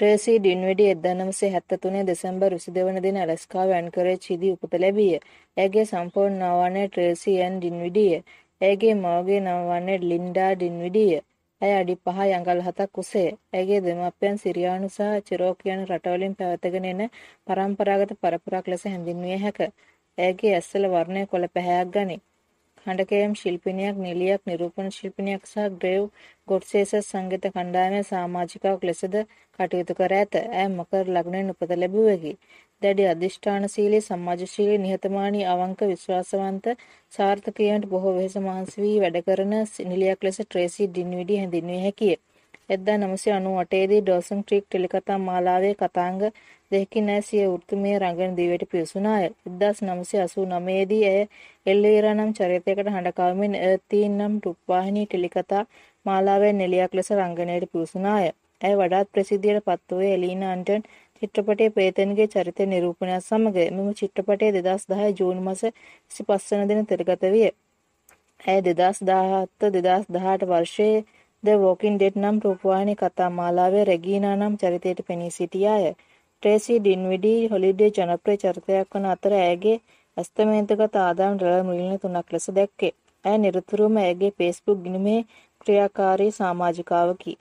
ට්‍රේසි ඩින්වැඩි 1973 දෙසැම්බර් 22 වන දින ඇලස්කා වැන්කරේජ්හිදී උපත ලැබීය. ඇගේ සම්පූර්ණ නම වන්නේ ට්‍රේසි ඇන් ඩින්විඩිය. ඇගේ මවගේ නම වන්නේ ලින්ඩා ඩින්විඩිය. ඇය අඩි 5යි අඟල් 7ක් උසය. ඇගේ දෙමාපියන් සිරියානු සහ චිරෝකියානු රටවලින් පැවතගෙන එන පරම්පරාගත පරපුරක් ලෙස හැඳින්විය හැක. ඇගේ ඇස්වල වර්ණය කොළ පැහැයක් ගනී. හඬකෑම් ශිල්පිනියක් නිලියක් නිරූපණ ශිල්පිනියක් සහ ග්‍රේව් ගොඩ්සේසස් සංගීත කණ්ඩායමේ සාමාජිකාවක් ලෙසද කටයුතු කර ඇත. ඇය මකර ලග්නයෙන් උපත ලැබුවකි. දැඩි අධිෂ්ඨානශීලී සමාජශීලී නිහතමානී අවංක විශ්වාසවන්ත සාර්ථකීයන්ට බොහෝ වෙහෙස මහන්සි වී වැඩ කරන නිලියක් ලෙස ට්‍රේසි ඩින්විඩි හැඳින්විය හැකිය. 1998 දී ඩෝසන් ක්‍රීක් ටෙලිකතා මාලාවේ කතාංග දෙකකින් ඇය සිය වෘත්තිමය රංගන දිවියට පිවිසුණාය. 1989 දී ඇය එල්ලීරා නම් චරිතයකට හඬකවමින් "තීන්" නම් රුපවාහිනී ටෙලිකතා මාලාවේ නෙලියක් ලෙස රංගනයට පිවිසුණාය. ඇය වඩාත් ප්‍රසිද්ධියට පත් වූයේ එලීනා ඇන්ටන් චිත්‍රපටයේ ප්‍රේතන්ගේ චරිතය නිරූපණයත් සමග මෙම චිත්‍රපටය 2010 ජූන් මාස 25 වන දින තිරගත විය. ඇය 2017 2018 වර්ෂයේ ද වෝකින් ඩෙඩ් නම් රූපවාහිනී කතා මාලාවේ රැගීනා නම් චරිතයට පෙනී සිටි අය. ට්‍රේසි ඩින්විඩි හොලිඩේ ජනප්‍රිය චරිතයක් වන අතර ඇයගේ ඇස්තමේන්තුගත ආදායම් ඩොලර් මිලියන 3ක් ලෙස දැක්කේ. ඇය නිරතුරුවම ඇයගේ Facebook ගිණුමේ ක්‍රියාකාරී සමාජිකාවකි.